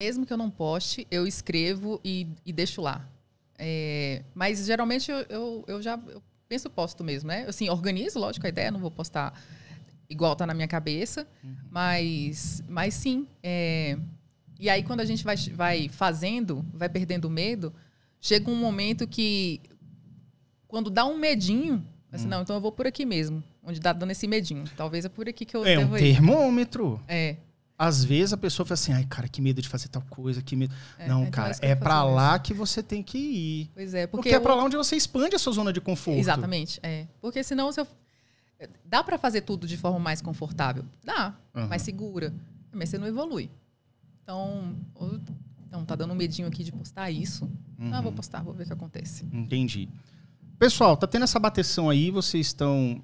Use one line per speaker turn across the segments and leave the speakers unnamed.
Mesmo que eu não poste, eu escrevo e, e deixo lá. É, mas geralmente eu, eu, eu já eu penso posto mesmo, né? Assim, organizo, lógico, a ideia, não vou postar igual tá na minha cabeça, uhum. mas, mas sim. É, e aí quando a gente vai, vai fazendo, vai perdendo o medo, chega um momento que quando dá um medinho, assim, hum. não, então eu vou por aqui mesmo, onde dá dando esse medinho. Talvez é por aqui que eu É um termômetro. É
às vezes a pessoa fala assim, ai, cara, que medo de fazer tal coisa, que medo. É, não, é então cara, é, para lá mesmo. que você tem que ir.
Pois é, porque, porque é para lá onde você expande a sua zona de conforto. Exatamente, é. Porque senão eu... dá para fazer tudo de forma mais confortável, dá, uhum. mais segura, mas você não evolui. Então, então tá dando um medinho aqui de postar isso. Ah, uhum. vou postar, vou ver o que acontece.
Entendi. Pessoal, tá tendo essa bateção aí, vocês estão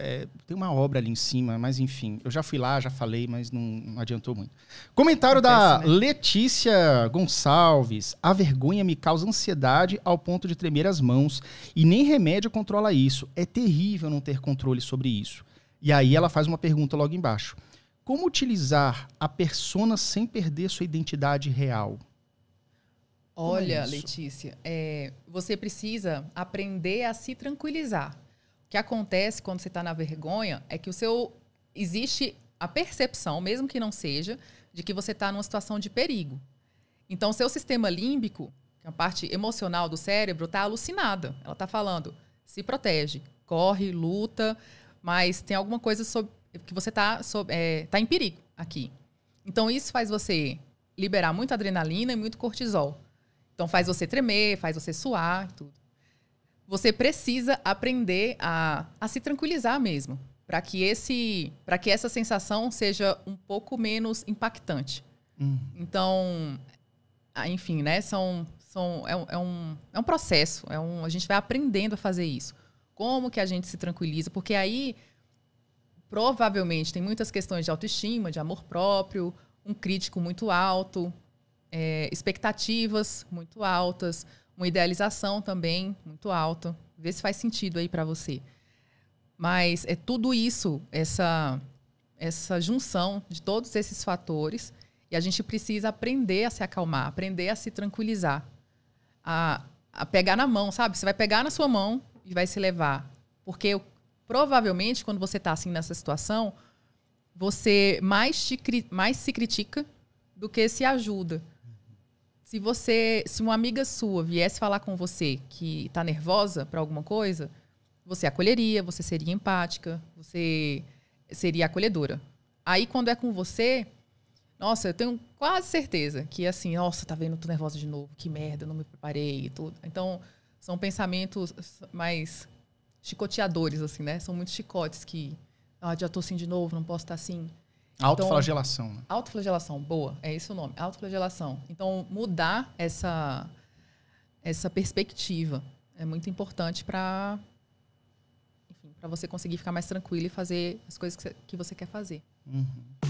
é, tem uma obra ali em cima, mas enfim, eu já fui lá, já falei, mas não, não adiantou muito. Comentário Acontece, da né? Letícia Gonçalves. A vergonha me causa ansiedade ao ponto de tremer as mãos e nem remédio controla isso. É terrível não ter controle sobre isso. E aí ela faz uma pergunta logo embaixo. Como utilizar a persona sem perder sua identidade real?
Olha, é Letícia, é, você precisa aprender a se tranquilizar o que acontece quando você está na vergonha é que o seu. Existe a percepção, mesmo que não seja, de que você está numa situação de perigo. Então, seu sistema límbico, que é a parte emocional do cérebro, está alucinada. Ela está falando: se protege, corre, luta, mas tem alguma coisa sobre, que você está é, tá em perigo aqui. Então, isso faz você liberar muita adrenalina e muito cortisol. Então, faz você tremer, faz você suar e tudo você precisa aprender a, a se tranquilizar mesmo, para que esse, para que essa sensação seja um pouco menos impactante. Hum. Então, enfim, né? São, são é, é, um, é um processo, é um, a gente vai aprendendo a fazer isso. Como que a gente se tranquiliza? Porque aí provavelmente tem muitas questões de autoestima, de amor próprio, um crítico muito alto, é, expectativas muito altas uma idealização também muito alta. Vê se faz sentido aí para você. Mas é tudo isso, essa essa junção de todos esses fatores e a gente precisa aprender a se acalmar, aprender a se tranquilizar, a, a pegar na mão, sabe? Você vai pegar na sua mão e vai se levar, porque eu, provavelmente quando você está assim nessa situação, você mais, te, mais se critica do que se ajuda. Se você, se uma amiga sua viesse falar com você que está nervosa para alguma coisa, você acolheria, você seria empática, você seria acolhedora. Aí quando é com você, nossa, eu tenho quase certeza que assim, nossa, tá vendo, tô nervosa de novo, que merda, não me preparei e tudo. Então, são pensamentos mais chicoteadores assim, né? São muitos chicotes que ah, já tô assim de novo, não posso estar tá assim. Então, autoflagelação. Então, Autoflagelação, boa, é esse o nome, autoflagelação. Então, mudar essa, essa perspectiva é muito importante para para você conseguir ficar mais tranquilo e fazer as coisas que você quer fazer. Uhum.